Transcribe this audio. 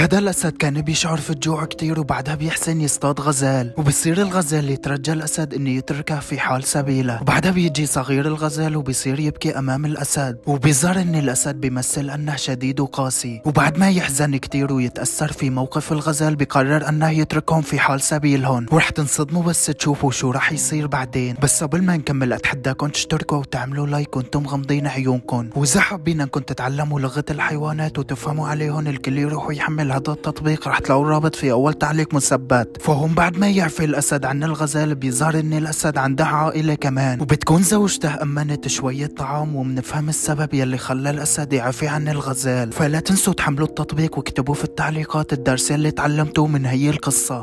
هذا الأسد كان بيشعر في الجوع كتير وبعدها بيحسن يصطاد غزال وبصير الغزال يترجى الأسد إنه يتركه في حال سبيله وبعدها بيجي صغير الغزال وبيصير يبكي أمام الأسد وبيظهر إن الأسد بيمثل أنه شديد وقاسي وبعد ما يحزن كتير ويتأثر في موقف الغزال بقرر أنه يتركهم في حال سبيلهم ورح تنصدموا بس تشوفوا شو رح يصير بعدين بس قبل ما نكمل أتحداكم تشتركوا وتعملوا لايك وانتم غمضين عيونكم وإذا حابين أنكم تتعلموا لغة الحيوانات وتفهموا عليهم الكل يروحوا يحمل منزل هذا التطبيق رح تلاقوا الرابط في اول تعليق مثبت فهم بعد ما يعفي الاسد عن الغزال بيظهر ان الاسد عندها عائله كمان وبتكون زوجته امنت شويه طعام وبنفهم السبب يلي خلى الاسد يعفي عن الغزال فلا تنسوا تحملوا التطبيق واكتبوا في التعليقات الدرس اللي تعلمتوه من هي القصه